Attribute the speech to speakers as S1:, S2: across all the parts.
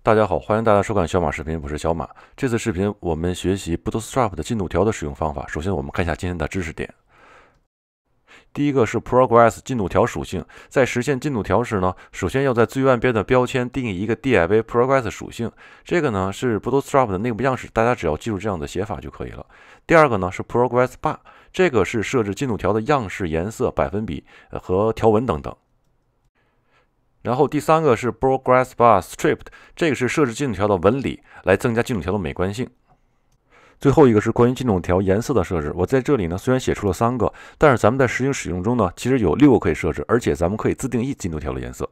S1: 大家好，欢迎大家收看小马视频，我是小马。这次视频我们学习 Bootstrap 的进度条的使用方法。首先，我们看一下今天的知识点。第一个是 progress 进度条属性，在实现进度条时呢，首先要在最外边的标签定义一个 div progress 属性，这个呢是 Bootstrap 的内部样式，大家只要记住这样的写法就可以了。第二个呢是 progress bar，这个是设置进度条的样式、颜色、百分比和条纹等等。然后第三个是 progress bar striped，这个是设置进度条的纹理，来增加进度条的美观性。最后一个是关于进度条颜色的设置。我在这里呢虽然写出了三个，但是咱们在实际使用中呢，其实有六个可以设置，而且咱们可以自定义进度条的颜色。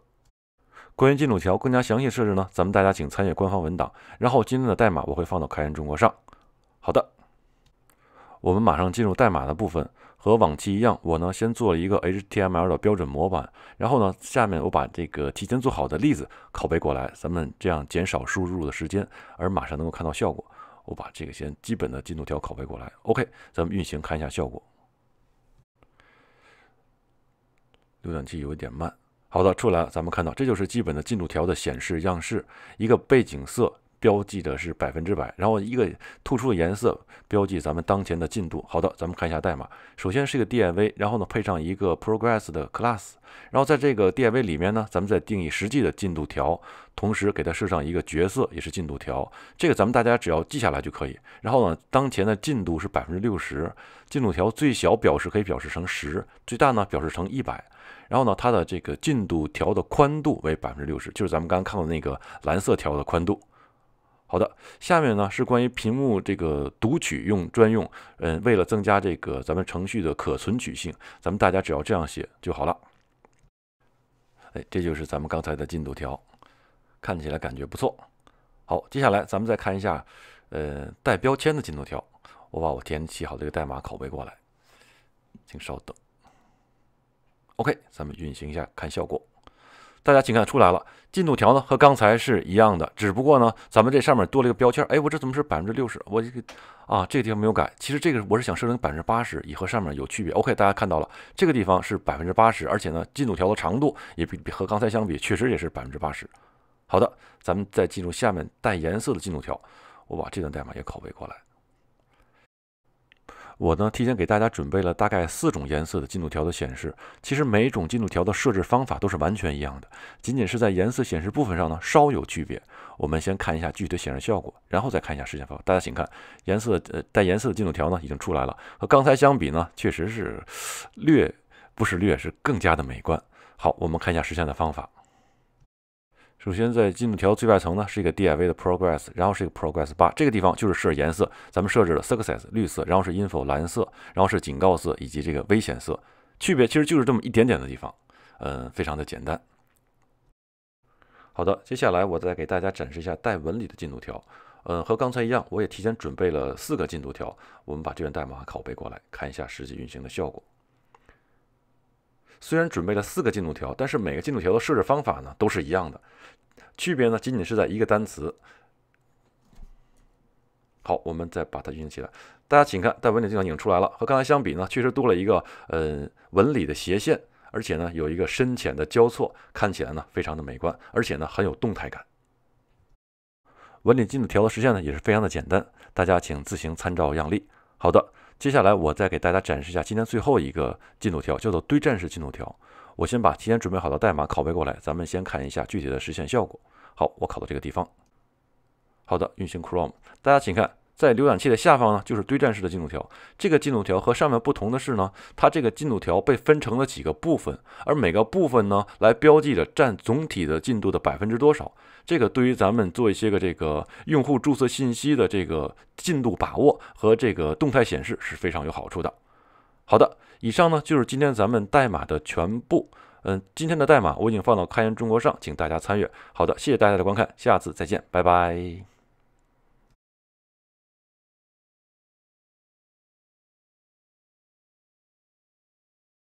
S1: 关于进度条更加详细设置呢，咱们大家请参阅官方文档。然后今天的代码我会放到开源中国上。好的。我们马上进入代码的部分，和往期一样，我呢先做了一个 HTML 的标准模板，然后呢，下面我把这个提前做好的例子拷贝过来，咱们这样减少输入的时间，而马上能够看到效果。我把这个先基本的进度条拷贝过来，OK，咱们运行看一下效果。浏览器有一点慢，好的，出来了，咱们看到这就是基本的进度条的显示样式，一个背景色。标记的是百分之百，然后一个突出的颜色标记咱们当前的进度。好的，咱们看一下代码。首先是一个 div，然后呢配上一个 progress 的 class，然后在这个 div 里面呢，咱们再定义实际的进度条，同时给它设上一个角色，也是进度条。这个咱们大家只要记下来就可以。然后呢，当前的进度是百分之六十，进度条最小表示可以表示成十，最大呢表示成一百。然后呢，它的这个进度条的宽度为百分之六十，就是咱们刚刚看到那个蓝色条的宽度。好的，下面呢是关于屏幕这个读取用专用，嗯，为了增加这个咱们程序的可存取性，咱们大家只要这样写就好了。哎，这就是咱们刚才的进度条，看起来感觉不错。好，接下来咱们再看一下，呃，带标签的进度条。我把我填写好的这个代码拷贝过来，请稍等。OK，咱们运行一下看效果。大家请看出来了，进度条呢和刚才是一样的，只不过呢咱们这上面多了一个标签。哎，我这怎么是百分之六十？我这个啊，这个地方没有改。其实这个我是想设成百分之八十，也和上面有区别。OK，大家看到了，这个地方是百分之八十，而且呢进度条的长度也比和刚才相比，确实也是百分之八十。好的，咱们再进入下面带颜色的进度条，我把这段代码也拷贝过来。我呢，提前给大家准备了大概四种颜色的进度条的显示。其实每一种进度条的设置方法都是完全一样的，仅仅是在颜色显示部分上呢稍有区别。我们先看一下具体的显示效果，然后再看一下实现方法。大家请看，颜色呃带颜色的进度条呢已经出来了，和刚才相比呢确实是略不是略，是更加的美观。好，我们看一下实现的方法。首先，在进度条最外层呢是一个 div 的 progress，然后是一个 progress bar，这个地方就是设颜色，咱们设置了 success 绿色，然后是 info 蓝色，然后是警告色以及这个危险色，区别其实就是这么一点点的地方，嗯，非常的简单。好的，接下来我再给大家展示一下带纹理的进度条，嗯，和刚才一样，我也提前准备了四个进度条，我们把这段代码拷贝过来，看一下实际运行的效果。虽然准备了四个进度条，但是每个进度条的设置方法呢都是一样的，区别呢仅仅是在一个单词。好，我们再把它运行起来，大家请看，带纹理进度条已经出来了。和刚才相比呢，确实多了一个呃纹理的斜线，而且呢有一个深浅的交错，看起来呢非常的美观，而且呢很有动态感。纹理进度条的实现呢也是非常的简单，大家请自行参照样例。好的。接下来，我再给大家展示一下今天最后一个进度条，叫做堆栈式进度条。我先把提前准备好的代码拷贝过来，咱们先看一下具体的实现效果。好，我拷到这个地方。好的，运行 Chrome，大家请看。在浏览器的下方呢，就是堆栈式的进度条。这个进度条和上面不同的是呢，它这个进度条被分成了几个部分，而每个部分呢，来标记着占总体的进度的百分之多少。这个对于咱们做一些个这个用户注册信息的这个进度把握和这个动态显示是非常有好处的。好的，以上呢就是今天咱们代码的全部。嗯，今天的代码我已经放到开源中国上，请大家参与。好的，谢谢大家的观看，下次再见，拜拜。